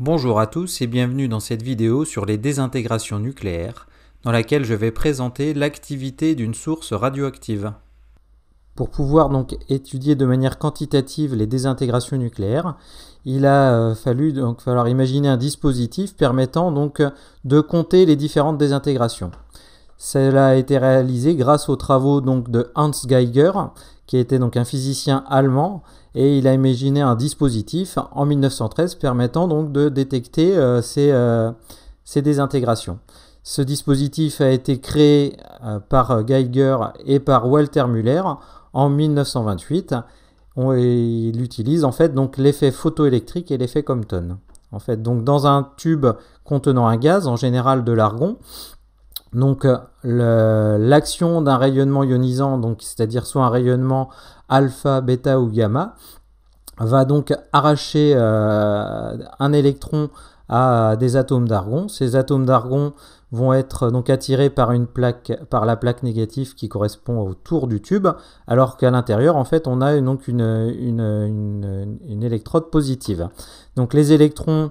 Bonjour à tous et bienvenue dans cette vidéo sur les désintégrations nucléaires, dans laquelle je vais présenter l'activité d'une source radioactive. Pour pouvoir donc étudier de manière quantitative les désintégrations nucléaires, il a euh, fallu donc falloir imaginer un dispositif permettant donc euh, de compter les différentes désintégrations. Cela a été réalisé grâce aux travaux donc de Hans Geiger, qui était donc un physicien allemand et il a imaginé un dispositif en 1913 permettant donc de détecter euh, euh, ces, désintégrations. Ce dispositif a été créé euh, par Geiger et par Walter Müller en 1928. On, il utilise en fait donc l'effet photoélectrique et l'effet Compton. En fait, donc dans un tube contenant un gaz, en général de l'argon, donc euh, l'action d'un rayonnement ionisant, donc c'est-à-dire soit un rayonnement alpha, bêta ou gamma, va donc arracher euh, un électron à des atomes d'argon. Ces atomes d'argon vont être euh, donc attirés par une plaque, par la plaque négative qui correspond au tour du tube, alors qu'à l'intérieur, en fait, on a donc une, électrode positive. Donc les électrons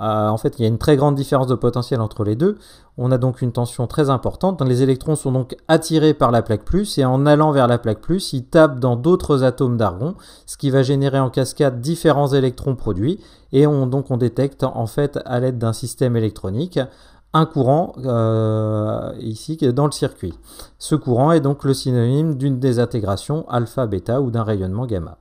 euh, en fait, il y a une très grande différence de potentiel entre les deux. On a donc une tension très importante. Les électrons sont donc attirés par la plaque plus et en allant vers la plaque plus, ils tapent dans d'autres atomes d'argon, ce qui va générer en cascade différents électrons produits. Et on, donc on détecte en fait à l'aide d'un système électronique un courant euh, qui ici dans le circuit. Ce courant est donc le synonyme d'une désintégration alpha-bêta ou d'un rayonnement gamma.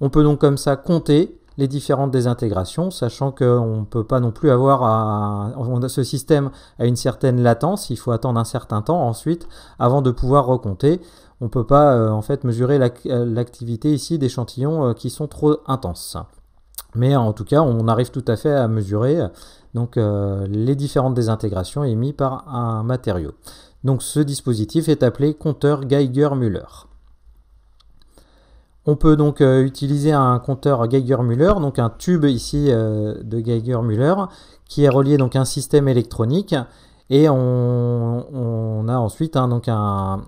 On peut donc comme ça compter les différentes désintégrations, sachant qu'on ne peut pas non plus avoir ce système à une certaine latence, il faut attendre un certain temps ensuite avant de pouvoir recompter. On ne peut pas euh, en fait mesurer euh, l'activité ici d'échantillons euh, qui sont trop intenses. Mais en tout cas, on arrive tout à fait à mesurer donc, les différentes désintégrations émises par un matériau. Donc ce dispositif est appelé compteur Geiger-Müller. On peut donc euh, utiliser un compteur Geiger-Müller, donc un tube ici euh, de Geiger-Müller, qui est relié donc à un système électronique. Et on, a ensuite hein, donc un,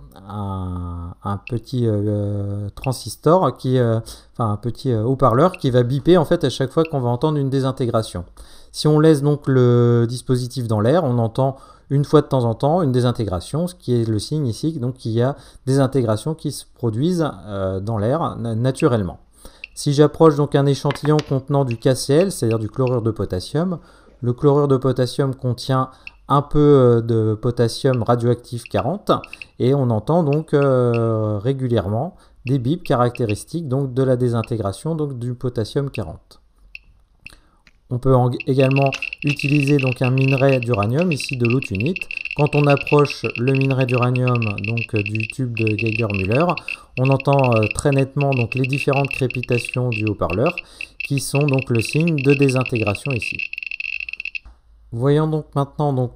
petit euh, transistor, qui, enfin un petit haut-parleur qui va biper en fait à chaque fois qu'on va entendre une désintégration. Si on laisse donc le dispositif dans l'air, on entend une fois de temps en temps une désintégration, ce qui est le signe ici, qu'il y a des intégrations qui se produisent euh, dans l'air naturellement. Si j'approche donc un échantillon contenant du KCl, c'est-à-dire du chlorure de potassium, le chlorure de potassium contient un peu euh, de potassium radioactif 40 et on entend donc euh, régulièrement des bips caractéristiques donc de la désintégration donc du potassium 40. On peut également utiliser donc un minerai d'uranium, ici de unité. Quand on approche le minerai d'uranium donc euh, du tube de Geiger-Müller, on entend euh, très nettement donc les différentes crépitations du haut-parleur qui sont donc le signe de désintégration ici. Voyons donc maintenant donc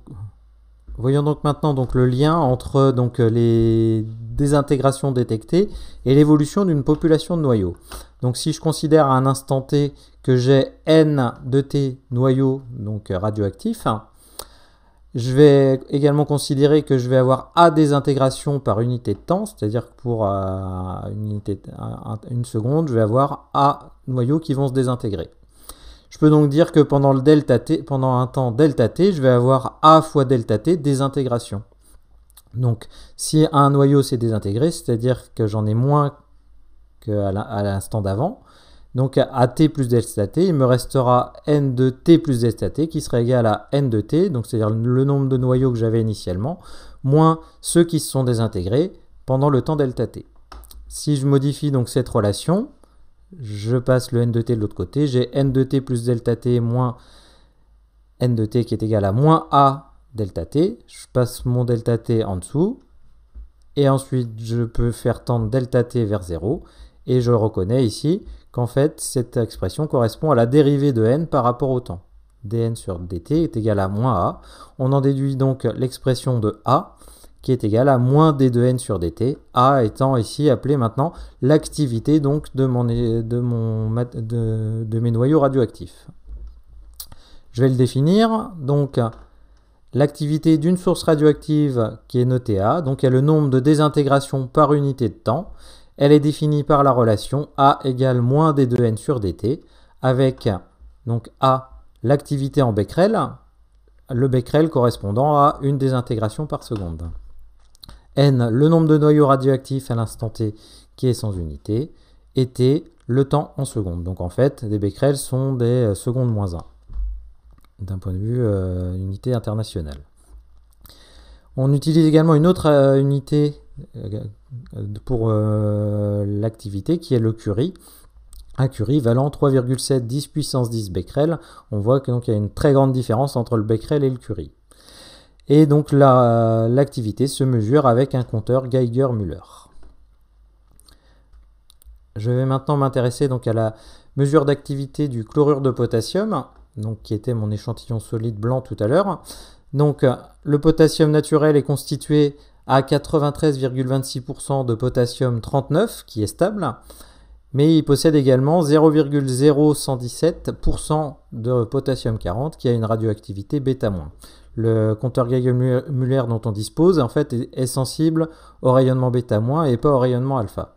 Voyons donc maintenant donc, le lien entre donc, euh, les désintégrations détectées et l'évolution d'une population de noyaux. Donc si je considère à un instant t que j'ai n de t noyaux donc euh, radioactifs, je vais également considérer que je vais avoir A désintégration par unité de temps, c'est-à-dire que pour euh, une, une seconde, je vais avoir A noyaux qui vont se désintégrer. Je peux donc dire que pendant, un temps delta t, je vais avoir a fois delta t désintégration. Donc si un noyau s'est désintégré, c'est-à-dire que j'en ai moins qu'à l'instant d'avant, donc à t plus delta t, il me restera n de t plus delta t qui sera égal à n de t, donc c'est-à-dire le nombre de noyaux que j'avais initialement, moins ceux qui se sont désintégrés pendant le temps delta t. Si je modifie donc cette relation, je passe le n de t de l'autre côté, j'ai n de t plus delta t moins n de t qui est égal à moins a delta t, je passe mon delta t en dessous, et ensuite je peux faire tendre delta t vers 0, et je reconnais ici qu'en fait cette expression correspond à la dérivée de n par rapport au temps. dn sur dt est égal à moins a, on en déduit donc l'expression de a, qui est égal à moins d 2 n sur dt, a étant ici appelé maintenant l'activité donc de, mon, de, mon, de, mes noyaux radioactifs. Je vais le définir, donc l'activité d'une source radioactive qui est notée a, donc est le nombre de désintégrations par unité de temps, elle est définie par la relation a égale moins d 2 n sur dt, avec donc a l'activité en becquerel, le becquerel correspondant à une désintégration par seconde. N, le nombre de noyaux radioactifs à l'instant T qui est sans unité, et T, le temps en secondes. Donc en fait, des becquerels sont des euh, secondes moins 1, d'un point de vue euh, unité internationale. On utilise également une autre euh, unité pour l'activité qui est le curie. Un curie valant 3,7 10 puissance 10 becquerels. On voit qu'il y a une très grande différence entre le becquerel et le curie. Et donc l'activité se mesure avec un compteur Geiger-Müller. Je vais maintenant m'intéresser donc à la mesure d'activité du chlorure de potassium, donc qui était mon échantillon solide blanc tout à l'heure. Donc le potassium naturel est constitué à 93,26% de potassium 39 qui est stable mais il possède également 0,0117% de potassium 40 qui a une radioactivité bêta-. Le compteur geiger muller dont on dispose en fait est sensible au rayonnement bêta- et pas au rayonnement alpha.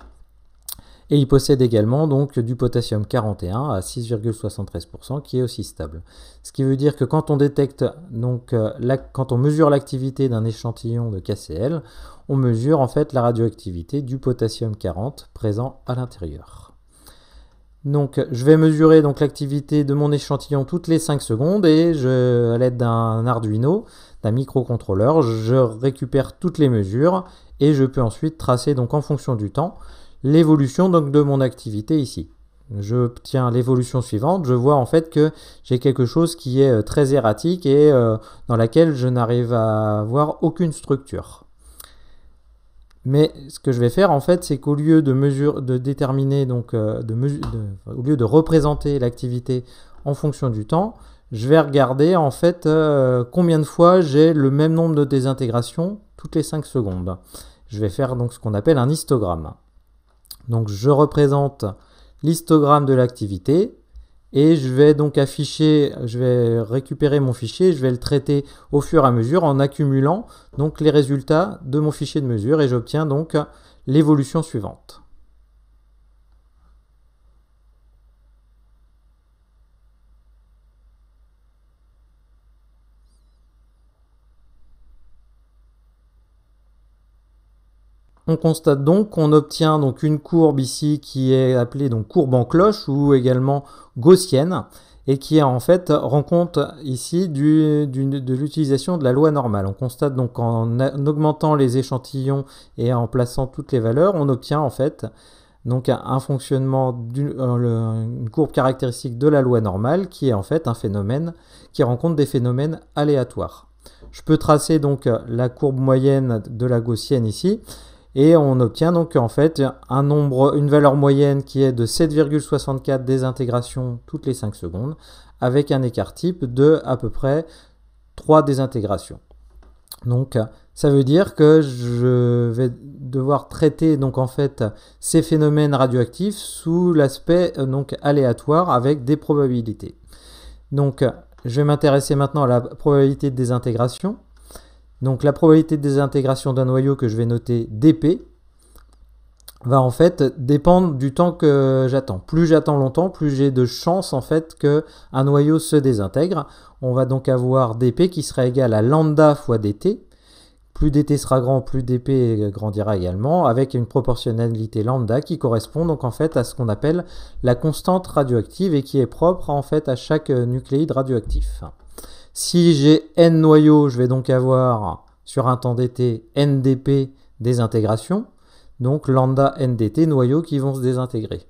Et il possède également donc du potassium 41 à 6,73% qui est aussi stable. Ce qui veut dire que quand on détecte donc euh, quand on mesure l'activité d'un échantillon de KCl, on mesure en fait la radioactivité du potassium 40 présent à l'intérieur. Donc je vais mesurer donc l'activité de mon échantillon toutes les 5 secondes et je, à l'aide d'un Arduino, d'un microcontrôleur, je récupère toutes les mesures et je peux ensuite tracer donc en fonction du temps l'évolution donc de mon activité ici. Je tiens l'évolution suivante, je vois en fait que j'ai quelque chose qui est euh, très erratique et euh, dans laquelle je n'arrive à avoir aucune structure. Mais ce que je vais faire en fait, c'est qu'au lieu de mesure, de déterminer donc, euh, de au lieu de représenter l'activité en fonction du temps, je vais regarder en fait combien de fois j'ai le même nombre de désintégrations toutes les 5 secondes. Je vais faire donc ce qu'on appelle un histogramme. Donc je représente l'histogramme de l'activité et je vais donc afficher, je vais récupérer mon fichier, je vais le traiter au fur et à mesure en accumulant donc les résultats de mon fichier de mesure et j'obtiens donc l'évolution suivante. On constate donc qu'on obtient donc une courbe ici qui est appelée donc courbe en cloche ou également gaussienne et qui en fait rend compte ici de l'utilisation de la loi normale. On constate donc en, augmentant les échantillons et en plaçant toutes les valeurs, on obtient en fait donc un fonctionnement d'une euh, une courbe caractéristique de la loi normale qui est en fait un phénomène qui rencontre des phénomènes aléatoires. Je peux tracer donc la courbe moyenne de la gaussienne ici et on obtient donc en fait un nombre, une valeur moyenne qui est de 7,64 désintégrations toutes les 5 secondes avec un écart type de à peu près 3 désintégrations. Donc ça veut dire que je vais devoir traiter donc en fait ces phénomènes radioactifs sous l'aspect euh, donc aléatoire avec des probabilités. Donc je vais m'intéresser maintenant à la probabilité de désintégration. Donc la probabilité de désintégration d'un noyau que je vais noter dp va en fait dépendre du temps que j'attends. Plus j'attends longtemps, plus j'ai de chances en fait qu'un noyau se désintègre. On va donc avoir dp qui sera égal à lambda fois dt. Plus dt sera grand, plus dp grandira également, avec une proportionnalité lambda qui correspond donc en fait à ce qu'on appelle la constante radioactive et qui est propre en fait à chaque nucléide radioactif. Si j'ai n noyaux, je vais donc avoir sur un temps dt ndp des intégrations, donc lambda DT noyaux qui vont se désintégrer.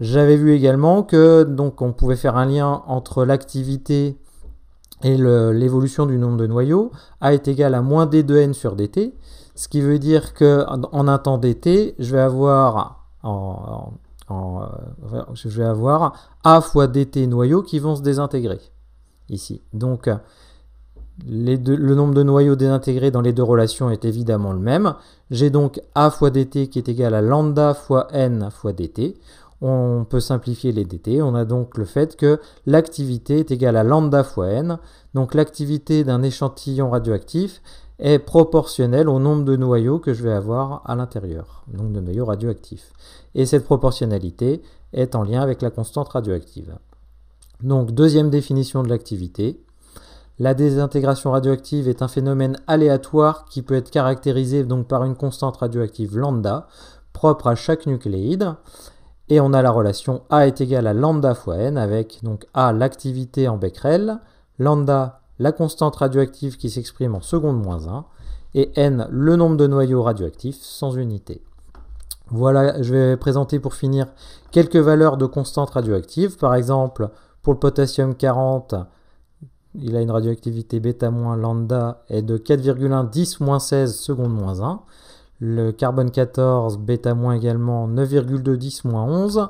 J'avais vu également que donc on pouvait faire un lien entre l'activité et l'évolution du nombre de noyaux a est égal à moins d2n sur dt, ce qui veut dire que en un temps dt, je vais avoir euh, je vais avoir a fois dt noyaux qui vont se désintégrer ici. Donc, le nombre de noyaux désintégrés dans les deux relations est évidemment le même. J'ai donc a fois dt qui est égal à lambda fois n fois dt. On peut simplifier les dt. On a donc le fait que l'activité est égale à lambda fois n. Donc l'activité d'un échantillon radioactif est proportionnelle au nombre de noyaux que je vais avoir à l'intérieur, donc de noyaux radioactifs. Et cette proportionnalité est en lien avec la constante radioactive. Donc, deuxième définition de l'activité. La désintégration radioactive est un phénomène aléatoire qui peut être caractérisé donc par une constante radioactive lambda propre à chaque nucléide. Et on a la relation A est égale à lambda fois N avec donc A l'activité en becquerel, lambda la constante radioactive qui s'exprime en seconde moins 1 et N le nombre de noyaux radioactifs sans unité. Voilà, je vais présenter pour finir quelques valeurs de constantes radioactives. Par exemple, pour le potassium 40, il a une radioactivité bêta- lambda est de 4,1 16 secondes 1. Le carbone 14 bêta- moins également 9210 11.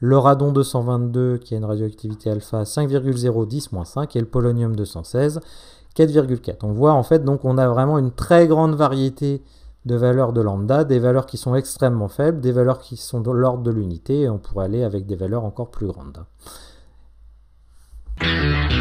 Le radon 222 qui a une radioactivité alpha 5,0 5 et le polonium 216 4,4. On voit en fait donc on a vraiment une très grande variété de valeurs de lambda, des valeurs qui sont extrêmement faibles, des valeurs qui sont de l'ordre de l'unité, et on pourrait aller avec des valeurs encore plus grandes. Thank you.